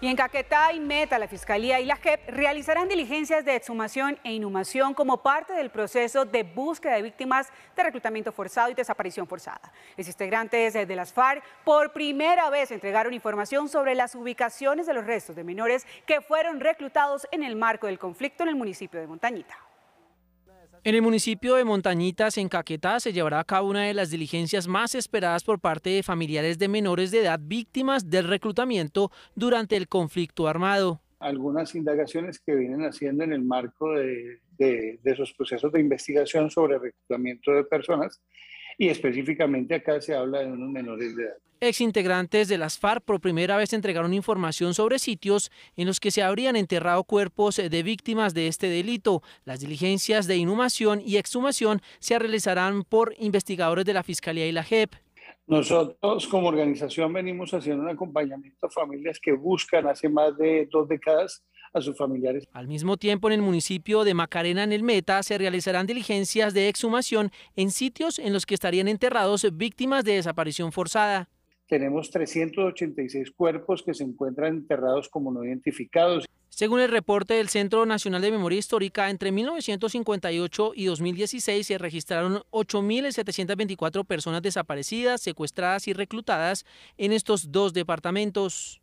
Y en Caquetá y Meta, la Fiscalía y la JEP realizarán diligencias de exhumación e inhumación como parte del proceso de búsqueda de víctimas de reclutamiento forzado y desaparición forzada. Los integrantes de las FARC por primera vez entregaron información sobre las ubicaciones de los restos de menores que fueron reclutados en el marco del conflicto en el municipio de Montañita. En el municipio de Montañitas, en Caquetá, se llevará a cabo una de las diligencias más esperadas por parte de familiares de menores de edad víctimas del reclutamiento durante el conflicto armado. Algunas indagaciones que vienen haciendo en el marco de, de, de esos procesos de investigación sobre reclutamiento de personas y específicamente acá se habla de unos menores de edad. Exintegrantes de las FARC por primera vez entregaron información sobre sitios en los que se habrían enterrado cuerpos de víctimas de este delito. Las diligencias de inhumación y exhumación se realizarán por investigadores de la Fiscalía y la JEP. Nosotros como organización venimos haciendo un acompañamiento a familias que buscan hace más de dos décadas a sus familiares. Al mismo tiempo, en el municipio de Macarena, en el Meta, se realizarán diligencias de exhumación en sitios en los que estarían enterrados víctimas de desaparición forzada tenemos 386 cuerpos que se encuentran enterrados como no identificados. Según el reporte del Centro Nacional de Memoria Histórica, entre 1958 y 2016 se registraron 8.724 personas desaparecidas, secuestradas y reclutadas en estos dos departamentos.